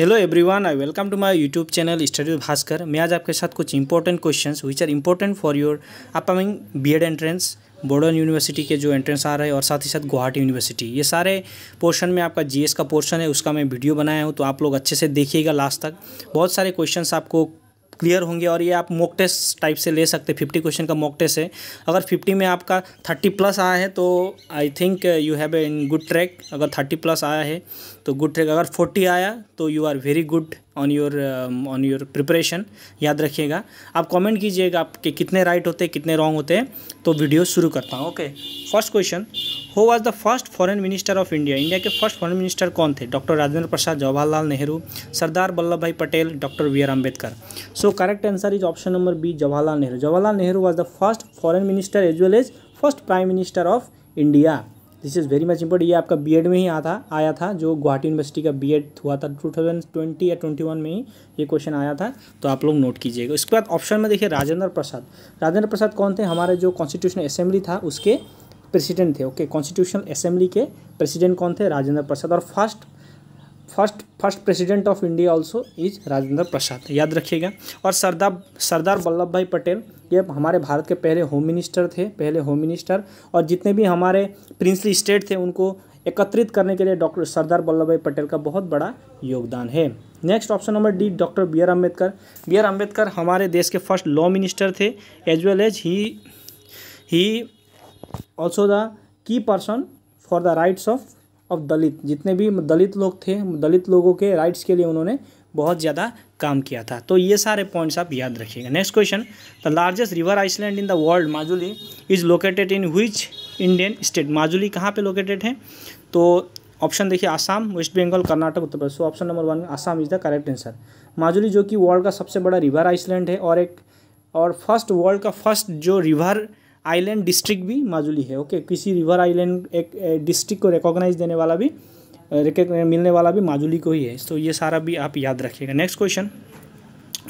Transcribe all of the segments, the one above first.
Hello everyone I welcome to my YouTube channel study Bhaskar मैं आज आपके साथ कुछ important questions which are important for your upcoming BEd entrance Burdwan university के जो एंट्रेंस आ रहे हैं और साथ ही साथ गुवाहाटी यूनिवर्सिटी ये सारे पोर्शन में आपका जीएस का पोर्शन है उसका मैं वीडियो बनाया हूँ तो आप लोग अच्छे से देखिएगा लास्ट तक बहुत सारे क्वेश्चन आपको क्लियर होंगे और ये आप मॉक टेस्ट टाइप से ले सकते फिफ्टी क्वेश्चन का मॉक टेस्ट है अगर फिफ्टी में आपका थर्टी प्लस आया है तो I think you have a good track अगर थर्टी प्लस आया है तो गुड ट्रैक अगर फोर्टी आया तो you are very good on your on your preparation याद रखिएगा आप कमेंट कीजिएगा आपके कितने राइट होते हैं कितने रॉन्ग होते हैं तो वीडियो शुरू करता हूँ okay first question who was the first foreign minister of India India के फर्स्ट फॉरन मिनिस्टर कौन थे doctor Rajendra Prasad Jawaharlal Nehru Sardar Vallabh Bhai Patel doctor V R Ambedkar so correct answer is option number B Jawaharlal Nehru Jawaharlal Nehru was the first foreign minister as well as first prime minister of India this is very much important ये आपका BEd में ही आता आया था जो Guwahati university का BEd हुआ था टू थाउजेंड ट्वेंटी या ट्वेंटी वन में ही ये क्वेश्चन आया था तो आप लोग नोट कीजिएगा उसके बाद ऑप्शन में देखिए राजेंद्र प्रसाद राजेंद्र प्रसाद कौन थे हमारे जो कॉन्स्टिट्यूशनल असेंबली था उसके प्रेसिडेंट थे ओके कॉन्स्टिट्यूशनल असेंबली के प्रेसिडेंट कौन थे राजेंद्र प्रसाद और first first first president of India also is Rajendra Prasad याद रखिएगा और सरदार सरदार वल्लभ भाई पटेल ये हमारे भारत के पहले होम मिनिस्टर थे पहले होम मिनिस्टर और जितने भी हमारे प्रिंसली स्टेट थे उनको एकत्रित करने के लिए डॉक्टर सरदार वल्लभ भाई पटेल का बहुत बड़ा योगदान है next option number D doctor B R Ambedkar B R Ambedkar हमारे देश के फर्स्ट लॉ मिनिस्टर थे as well as he he also the key person for the rights of of Dalit जितने भी दलित लोग थे दलित लोगों के राइट्स के लिए उन्होंने बहुत ज़्यादा काम किया था तो ये सारे पॉइंट्स आप याद रखिएगा next question the largest river island in the world Majuli is located in which Indian state Majuli कहाँ पे लोकेटेड है तो ऑप्शन देखिए Assam West Bengal Karnataka Uttar Pradesh option number one Assam is the correct answer Majuli जो कि वर्ल्ड का सबसे बड़ा रिवर आइसलैंड है और एक और फर्स्ट वर्ल्ड का फर्स्ट जो रिवर आइलैंड डिस्ट्रिक्ट भी माजुली है ओके किसी रिवर आइलैंड एक डिस्ट्रिक्ट को रिकॉग्नाइज देने वाला भी मिलने वाला भी माजुली को ही है तो ये सारा भी आप याद रखिएगा next question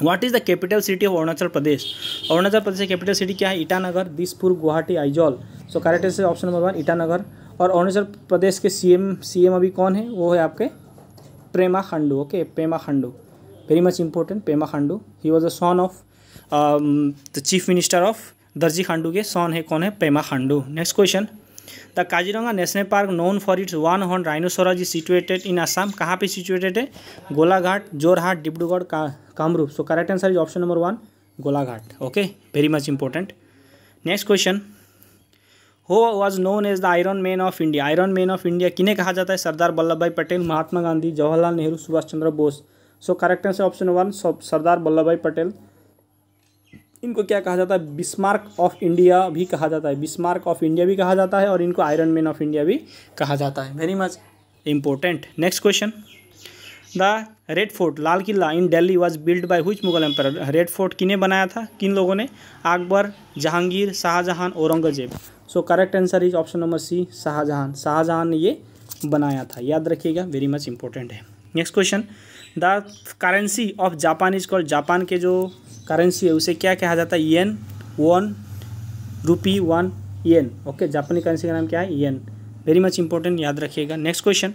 what is the capital city of Arunachal Pradesh Arunachal Pradesh की कैपिटल सिटी क्या है ईटानगर दिसपुर गुवाहाटी आइजॉल सो करेक्ट से ऑप्शन नंबर वन ईटानगर और अरुणाचल प्रदेश के सी एम सी एम अभी कौन है वो है आपके Prema Khandu okay Pema Khandu very much important Pema Khandu he was a son of the chief minister of Dorjee Khandu के सॉन है कौन है Pema Khandu next question the Kaziranga national park known for its one horn rhinoceros is situated in Assam कहाँ पे सिचुएटेड है गोलाघाट जोरहाट डिब्रूगढ़ का, Kamrup so correct answer is option number one Golaghat okay very much important next question who was known as the iron man of India iron man of India किन्हें कहा जाता है Sardar Vallabh Bhai Patel Mahatma Gandhi Jawaharlal Nehru Subhash Chandra Bose so correct answer option one Sardar Vallabh Bhai Patel इनको क्या कहा जाता है Bismarck of India भी कहा जाता है बिस्मार्क ऑफ इंडिया भी कहा जाता है और इनको आयरन मैन ऑफ इंडिया भी कहा जाता है very much important next question the red fort Lal Qila in Delhi was build by which Mughal emperor red fort किने बनाया था किन लोगों ने Akbar Jahangir Shahjahan Aurangzeb so correct answer is option number C Shahjahan Shahjahan ने ये बनाया था याद रखिएगा वेरी मच इंपॉर्टेंट है next question the currency of Japan is called Japan के जो करेंसी है उसे क्या कहा जाता है yen one rupee one yen okay जापानी करेंसी का नाम क्या है येन वेरी मच इंपॉर्टेंट याद रखिएगा next question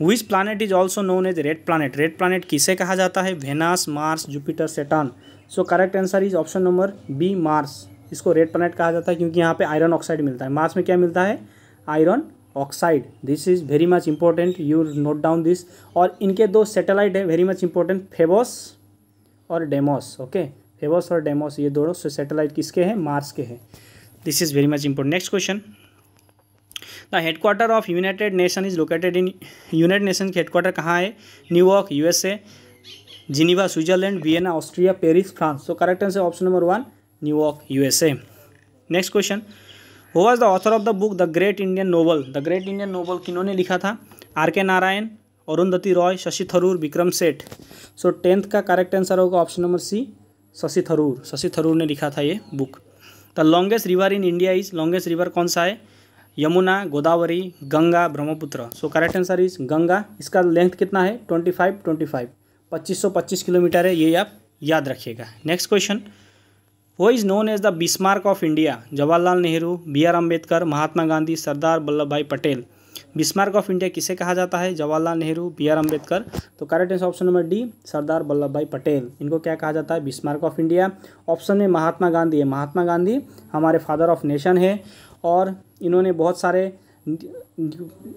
which planet is also known as red planet red planet किसे कहा जाता है Venus Mars Jupiter Saturn so correct answer is option number B Mars इसको रेड प्लानट कहा जाता है क्योंकि यहाँ पे आयरन ऑक्साइड मिलता है मार्स में क्या मिलता है iron oxide this is very much important you note down this और इनके दो सेटेलाइट है वेरी मच इंपॉर्टेंट फेबोस और डेमोस ओके फेबोस और डेमोस ये दोनों सेटेलाइट किसके हैं मार्स के हैं this is very much important next question the headquarter of United Nation is located in United Nation के हेडक्वार्टर कहाँ है New York USA Geneva Switzerland Vienna Austria Paris France तो correct answer option number one New York USA next question who was the author of the book the great Indian novel the great Indian novel किन्होंने लिखा था are के Narayan Arundhati Roy Shashi Tharoor Vikram Seth so tenth का correct answer होगा option number C Shashi Tharoor Shashi Tharoor ने लिखा था ये book the longest river in India is longest river कौन सा है Yamuna Godavari Ganga Brahmaputra so correct answer is Ganga इसका लेंथ कितना है ट्वेंटी फाइव ट्वेंटी फाइव पच्चीस सौ पच्चीस किलोमीटर है ये आप याद रखिएगा next question who is known as the Bismarck of India Jawaharlal Nehru B R Ambedkar Mahatma Gandhi Sardar Vallabh Bhai Patel Bismarck of India किसे कहा जाता है जवाहरलाल नेहरू बी आर अम्बेडकर तो correct answer option number D Sardar Vallabh Bhai Patel इनको क्या कहा जाता है बिस्मार्क ऑफ इंडिया ऑप्शन में महात्मा गांधी है महात्मा गांधी हमारे फादर ऑफ नेशन है और इन्होंने बहुत सारे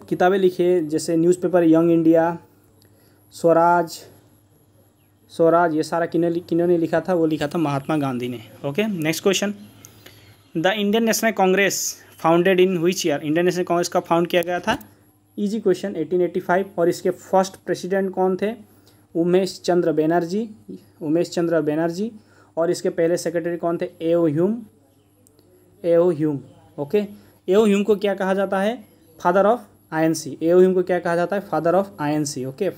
किताबें लिखी है जैसे newspaper Young India Swaraj Swaraj ये सारा किन्होंने किन्होंने लिखा था वो लिखा था महात्मा गांधी ने okay next question the Indian National Congress founded in which year Indian National Congress का फाउंड किया गया था इजी क्वेश्चन 1885 और इसके फर्स्ट प्रेसिडेंट कौन थे उमेश चंद्र बैनर्जी उमेश चंद्र बैनर्जी और इसके पहले सेक्रेटरी कौन थे A O Hume A O Hume okay A O Hume को क्या कहा जाता है father of INC A O Hume को क्या कहा जाता है फादर ऑफ आईएनसी ओके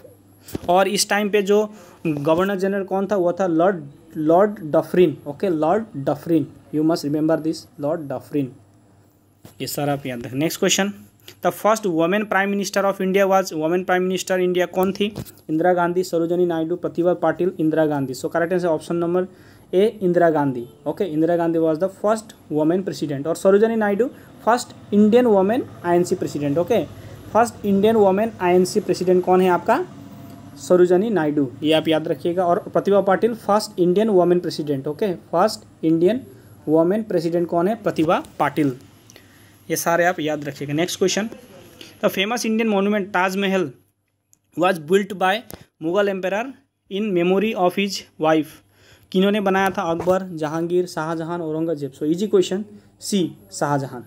और इस टाइम पे जो गवर्नर जनरल कौन था वो था Lord Lord Dufferin okay Lord Dufferin you must remember this Lord Dufferin ये सर आप याद रखें next question the first women prime minister of India was women prime minister India कौन थी Indira Gandhi Sarojini Naidu Pratibha Patil Indira Gandhi so correct answer option number A Indira Gandhi okay Indira Gandhi was the first women president और Sarojini Naidu first Indian women INC president okay first Indian women INC president कौन है आपका सरोजनी नायडू ये आप याद रखिएगा और Pratibha Patil first Indian women president okay first Indian women president कौन है प्रतिभा पाटिल ये सारे आप याद रखिएगा next question the famous Indian monument Taj Mahal was built by Mughal empire in memory of his wife किन्होंने बनाया था Akbar Jahangir Shahjahan Aurangzeb so easy question C Shah Jahan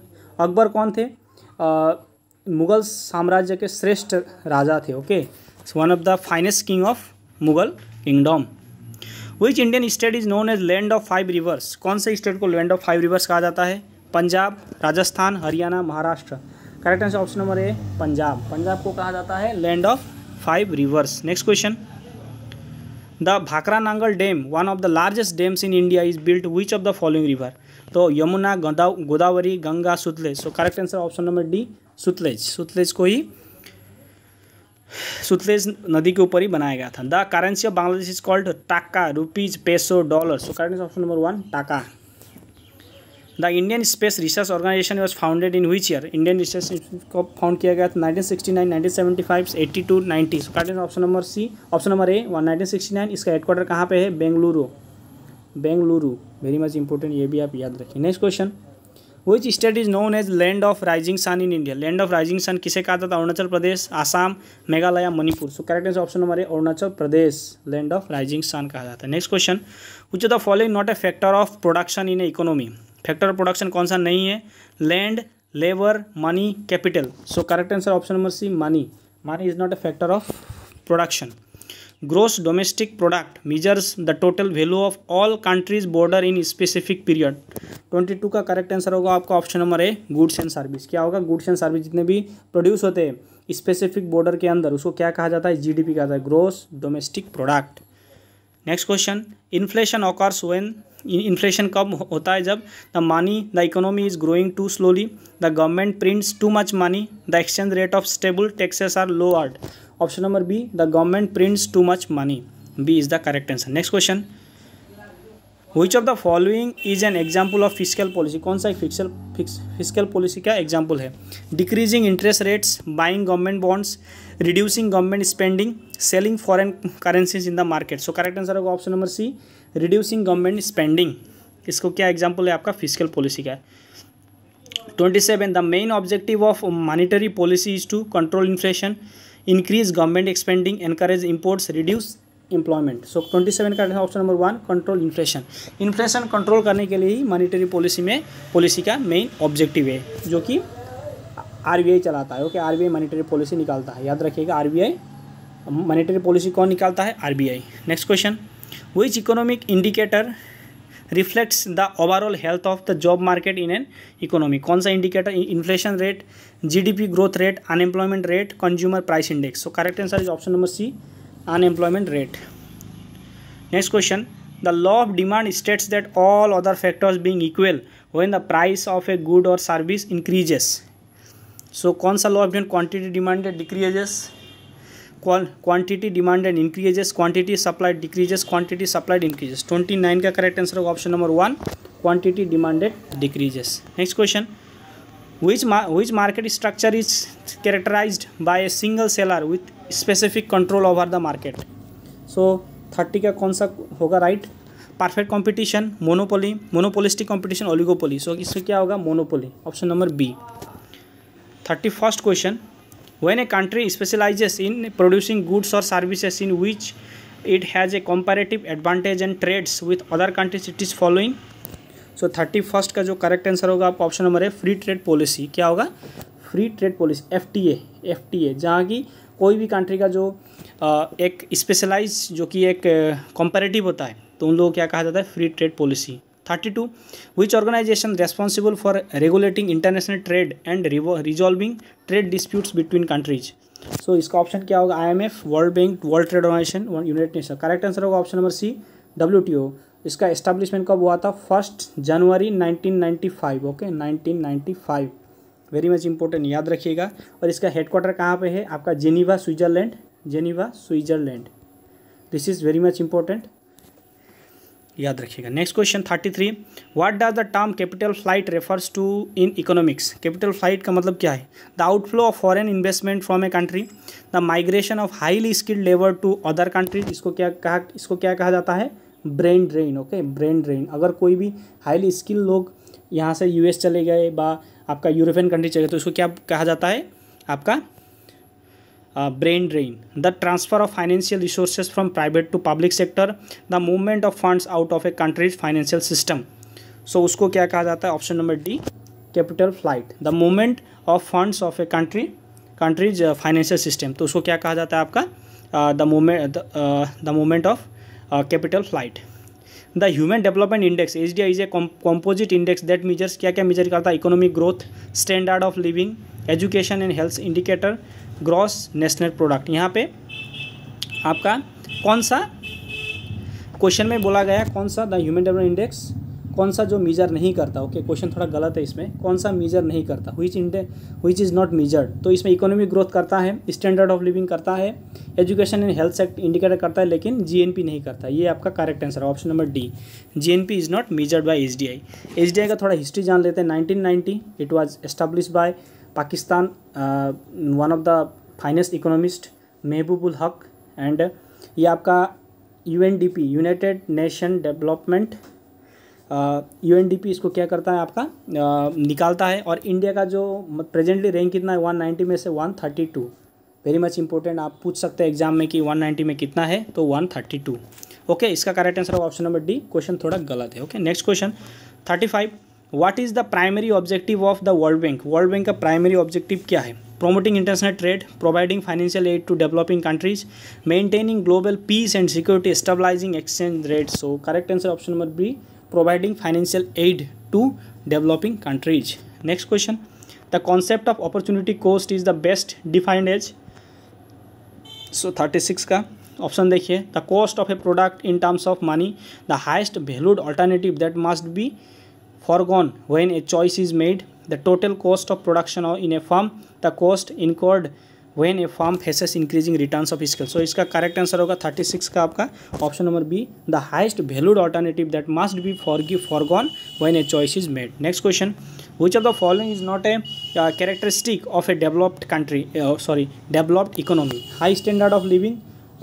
Akbar कौन थे आ, मुगल साम्राज्य के श्रेष्ठ राजा थे okay one of the finest king of Mughal kingdom which Indian state is known as land of five rivers कौन से स्टेट को लैंड ऑफ फाइव रिवर्स कहा जाता है Punjab Rajasthan Haryana Maharashtra correct answer option number A Punjab Punjab को कहा जाता है land of five rivers next question the Bhakra Nangal dam one of the largest dams in India is built which of the following river तो Yamuna Godavari Ganga Sutlej so correct answer option number D Sutlej Sutlej को ही सुतलेज नदी के ऊपर ही बनाया गया था the currency of Bangladesh is called taka rupees peso dollar so currency option number one taka the Indian space research organisation was founded in which year Indian research को found किया गया था nineteen sixty nine nineteen seventy five eighty two ninety so correct option number C option number A one nineteen sixty nine इसका headquarter कहाँ पे है Bengaluru Bengaluru very much important ये भी आप याद रखिए next question which state is known as land of rising sun in India land of rising sun किसे कहा जाता है Arunachal Pradesh Assam Meghalaya Manipur so correct answer option number है Arunachal Pradesh land of rising sun कहा जाता है next question which the following not a factor of production in a economy factor of production कौन सा नहीं है land labour money capital so correct answer option number C money money is not a factor of production domestic product product the total value of all countries border in specific period twenty 22 का correct answer होगा आपका option number A goods and service क्या होगा goods and service जितने भी produce होते हैं specific border के अंदर उसको क्या कहा जाता है जी पी कहा जाता है gross domestic product next question inflation occurs when inflation कब होता है जब the money the economy is growing too slowly the government prints too much money the exchange rate of stable taxes are lowered option number B the government prints too much money B is the correct answer next question which of the following is an example of physical policy कौन सा एक fiscal physical policy का example है decreasing interest rates buying government bonds reducing government spending selling foreign currencies in the market so correct answer होगा option number C reducing government spending इसको क्या example है आपका फिजिकल पॉलिसी का twenty seven the main objective of monetary policy is to control inflation increase government expending encourage imports reduce employment so twenty seven का option number one control inflation inflation control करने के लिए ही monetary policy में policy का main objective है जो कि RBI चलाता है ओके आरबीआई मॉनिटरी पॉलिसी निकालता है याद रखिएगा आरबीआई मॉनिटरी पॉलिसी कौन निकालता है RBI next question which economic indicator reflects the overall health of the job market in an economy कौन indicator inflation rate GDP growth rate unemployment rate consumer price index so correct answer is option number C unemployment rate next question the law of demand states that all other factors being equal when the price of a good or service increases so कौन law of demand quantity demand decreases quantity demanded increases quantity supplied decreases quantity supplied increases twenty nine का correct answer होगा option number one quantity demanded decreases next question which mar market structure is characterise by a single seller with specific control over the market so thirty का कौन सा होगा right perfect competition monopoly monopolistic competition oligopoly so इसमें क्या होगा monopoly option number B thirty first question when a country specializes in producing goods or services in which it has a comparative advantage and trades with other countries it is following so thirty first का जो correct answer होगा आपका option number है free trade policy क्या होगा free trade policy F T A F T A जहाँ की कोई भी कंट्री का जो आ, एक स्पेशलाइज जो कि एक कंपेरेटिव होता है तो उन लोगों को क्या कहा जाता है free trade policy thirty two which organisation responsible for regulating international trade and resolving trade disputes between countries so इसका ऑप्शन क्या होगा IMF world bank world trade organisation united nation correct answer होगा ऑप्शन नंबर सी डब्ल्यू इसका establishment कब हुआ था first जनवरी 1995 okay okay? 1995 very much important याद रखिएगा और इसका हेडक्वार्टर कहाँ पर है आपका Geneva Switzerland Geneva Switzerland this is very much important याद रखिएगा next question thirty three what does the term capital flight refers to in economics capital flight का मतलब क्या है the outflow of foreign investment from a country the migration of highly skilled labour to other countries इसको क्या कहा इसको क्या कहा जाता है brain drain okay brain drain अगर कोई भी हाईली स्किल्ड लोग यहाँ से यूएस चले गए बा आपका यूरोपियन कंट्री चले गए तो इसको क्या कहा जाता है आपका brain drain the transfer of financial resources from private to public sector the movement of funds out of a countries financial system so उसको क्या कहा जाता है option number D capital flight the movement of funds of a country countries financial system तो उसको क्या कहा जाता है आपका the movement the movement of capital flight the human development index H D I is A composite index that measures क्या क्या measure करता है economic growth standard of living education and health indicator gross national product यहाँ पे आपका कौन सा question में बोला गया कौन सा द ह्यूमन डेवलपमेंट इंडेक्स कौन सा जो मीजर नहीं करता ओके okay, क्वेश्चन थोड़ा गलत है इसमें कौन सा मीजर नहीं करता हुई इंडे हुई इज़ नॉट मीजर्ड तो इसमें इकोनॉमिक ग्रोथ करता है स्टैंडर्ड ऑफ लिविंग करता है एजुकेशन एंड हेल्थ सेक्ट इंडिकेटर करता है लेकिन जीएनपी नहीं करता ये आपका करेक्ट आंसर है option number D GNP is not measured by SDI D का थोड़ा हिस्ट्री जान लेते हैं nineteen ninety it was establish by Pakistan one of the finest economist Mahbub ul Haq and ये आपका U N D P united nation development U N D P इसको क्या करता है आपका uh, निकालता है और इंडिया का जो प्रेजेंटली रैंक कितना है वन नाइन्टी में से one thirty two very much important आप पूछ सकते हैं एग्जाम में कि वन नाइन्टी में कितना है तो वन थर्टी टू ओके इसका correct answer option number D question थोड़ा गलत है okay next question thirty five what is the primary objective of the world bank world bank का प्राइमरी ऑब्जेक्टिव क्या है promoting international trade providing financial aid to developing countries maintaining global peace and security stabilising exchange rate so correct answer option number B providing financial aid to developing countries next question the concept of opportunity cost is the best defined as so thirty six का option देखिए the cost of a product in terms of money the highest valued alternative that must be foregone when a choice is made the total cost of production in a farm the cost incurred when a farm faces increasing returns of skill so इसका correct answer होगा thirty six का आपका option number B the highest valued alternative that must be for give foregone when a choice is made next question which of the following is not a uh, characteristic of a developed country uh, sorry developed economy high standard of living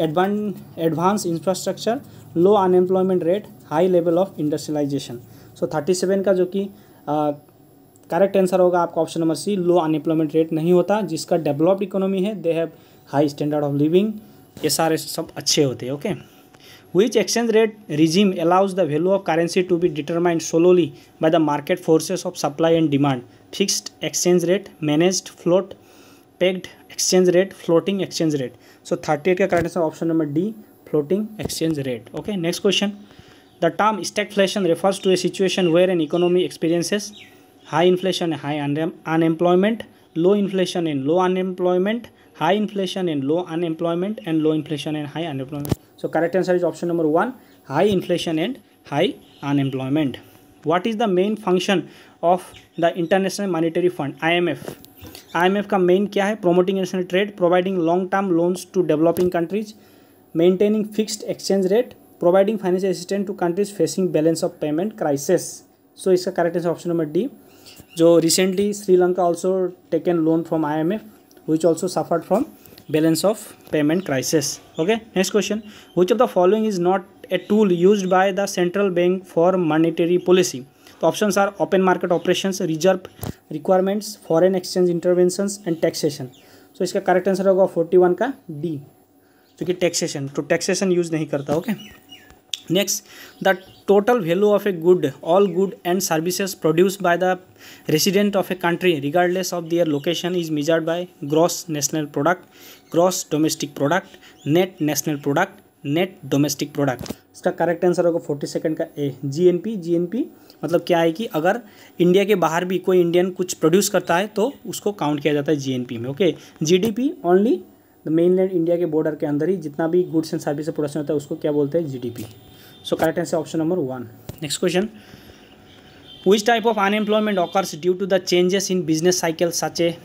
advanced advanced infrastructure low unemployment rate high level of industrialization so thirty seven का जो कि correct answer होगा आपका option number C low unemployment rate नहीं होता जिसका developed economy है they have high standard of living ये सारे सब अच्छे होते हैं okay which exchange rate regime allows the value of currency to be determined solely by the market forces of supply and demand fixed exchange rate manage float pegged exchange rate floating exchange rate so thirty eight का correct answer option number D floating exchange rate okay next question The term stagflation refers to a situation where an economy experiences high inflation and high un unemployment, low inflation and low unemployment, high inflation and low unemployment, and low inflation and high unemployment. So correct answer is option number 1, high inflation and high unemployment. What is the main function of the International Monetary Fund, IMF? IMF का main क्या है promoting international trade providing long term loans to developing countries maintaining fixed exchange providing financial assistant to countries facing balance of payment crisis so इसका correct answer option number D जो recently Sri Lanka also taken loan from I M F which also suffered from balance of payment crisis okay next question which of the following is not a tool use by the central bank for monetary policy तो option are open market operation reserve requirements foreign exchange intervention and taxation so इसका correct answer होगा forty one का D क्योंकि taxation तो taxation use नहीं करता okay okay? Next the total value of a good all good and services produce by the resident of a country regardless of their location is measured by gross national product gross domestic product net national product net domestic product इसका correct answer होगा forty second का A G G N P N P मतलब क्या है कि अगर India के बाहर भी कोई इंडियन कुछ प्रोड्यूस करता है तो उसको काउंट किया जाता है जी एन पी में okay G D P only the land India के बॉर्डर के अंदर ही जितना भी गुड्स एंड सर्विस प्रोडक्शन होता है उसको क्या बोलते हैं G D P so correct answer option number one next question which type of unemployment occurs due to the changes in business cycle such a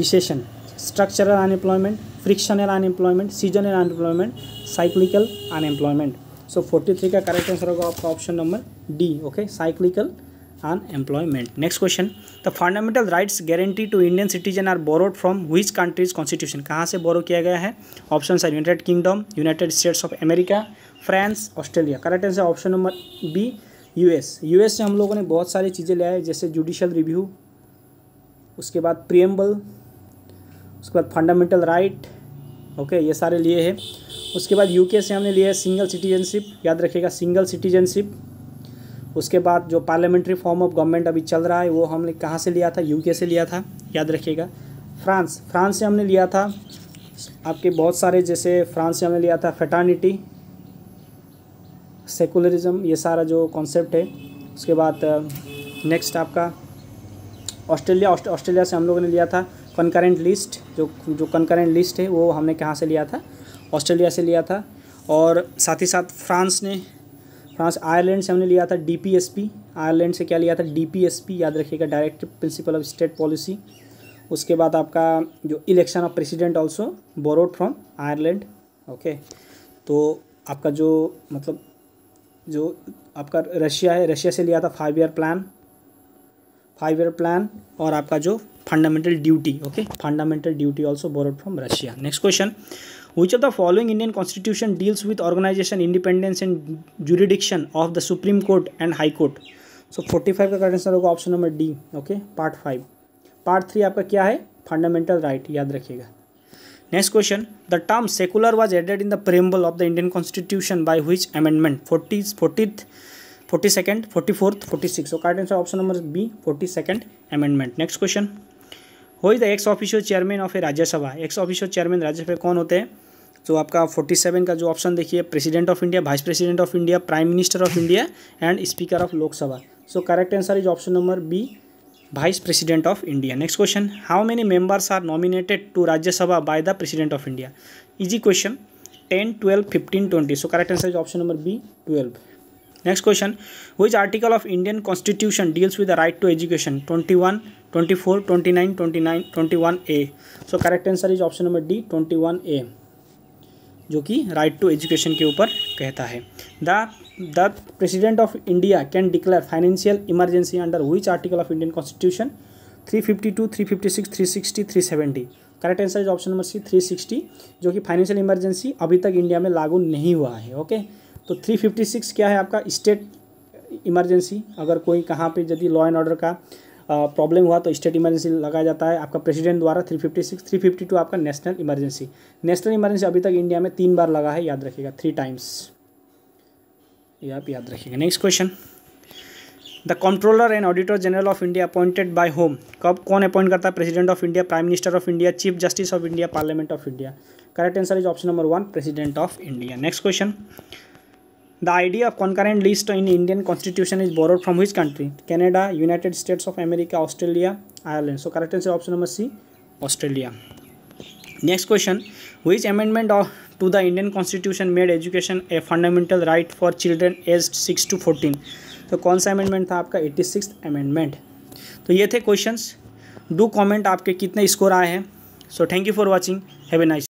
recession structural unemployment frictional unemployment seasonal unemployment cyclical unemployment so forty three का correct answer होगा आपका option number D okay cyclical unemployment next question the fundamental rights guarantee to Indian citizen are borrowed from which countries constitution कहाँ से बोरो किया गया है option are United Kingdom United States of America France Australia correct answer option number B US US से हम लोगों ने बहुत सारी चीज़ें लिया है जैसे जुडिशल रिव्यू उसके बाद प्रियम्बल उसके बाद फंडामेंटल राइट ओके ये सारे लिए हैं उसके बाद यूके से हमने लिया है सिंगल सिटीजनशिप याद रखिएगा सिंगल सिटीजनशिप उसके बाद जो पार्लियामेंट्री फॉर्म ऑफ गवर्नमेंट अभी चल रहा है वो हमने कहाँ से लिया था यूके से लिया था याद रखिएगा फ्रांस फ्रांस से हमने लिया था आपके बहुत सारे जैसे फ्रांस से हमने लिया था फेटर्निटी सेकुलरिज्म ये सारा जो कॉन्सेप्ट है उसके बाद नेक्स्ट आपका ऑस्ट्रेलिया ऑस्ट्रेलिया से हम लोगों ने लिया था कनकरेंट लिस्ट जो जो कनकरेंट लिस्ट है वो हमने कहाँ से लिया था ऑस्ट्रेलिया से लिया था और साथ ही साथ फ्रांस ने यहाँ से आयरलैंड से हमने लिया था डीपीएसपी आयरलैंड से क्या लिया था डीपीएसपी याद रखिएगा direct principle of state policy उसके बाद आपका जो election of president also borrowed from Ireland okay तो आपका जो मतलब जो आपका रशिया है रशिया से लिया था five year plan five year plan और आपका जो fundamental duty okay fundamental duty also borrowed from Russia next question which of the following indian constitution deals with organization independence and jurisdiction of the supreme court and high court so 45 ka correct answer hoga option number d okay part 5 part 3 aapka kya hai fundamental right yaad rakhiyega next question the term secular was added in the preamble of the indian constitution by which amendment 40 40th 42nd 44th 46th. so correct answer option number b 42nd amendment next question who is the ex officio chairman of a Rajya Sabha ex officio chairman Rajya Sabha कौन होते हैं तो आपका 47 का जो option देखिए president of India vice president of India prime minister of India and speaker of Lok Sabha so correct answer is option number B vice president of India next question how many members are nominated to Rajya Sabha by the president of India easy question ten twelve fifteen twenty so correct answer is option number B twelve next question which article of Indian constitution deals with the right to education twenty one twenty four twenty nine twenty nine twenty one A so correct answer is option number D twenty one A जो कि right to education के ऊपर कहता है the the president of India can declare financial emergency under which article of Indian constitution three fifty two three fifty six three sixty three seventy correct answer is option number C three sixty जो कि financial emergency अभी तक India में लागू नहीं हुआ है okay तो थ्री फिफ्टी सिक्स क्या है आपका स्टेट इमरजेंसी अगर कोई कहाँ पे यदि लॉ एंड ऑर्डर का प्रॉब्लम हुआ तो स्टेट इमरजेंसी लगाया जाता है आपका प्रेसिडेंट द्वारा three fifty six three fifty two आपका नेशनल इमरजेंसी नेशनल इमरजेंसी अभी तक इंडिया में तीन बार लगा है याद रखिएगा थ्री टाइम्स ये आप याद रखिएगा next question the controller and auditor general of India appointed by whom कब कौन अपॉइंट करता है president of India prime minister of India chief justice of India parliament of India correct answer is option number one president of India next question the idea of concurrent list in Indian constitution is borrowed from which country Canada United States of America Australia Ireland so correct answer option number C Australia next question which amendment to the Indian constitution made education a fundamental right for children age six to fourteen तो कौन सा amendment था आपका eighty six amendment तो ये थे question do comment आपके कितने स्कोर आए हैं so thank you for watching have a nice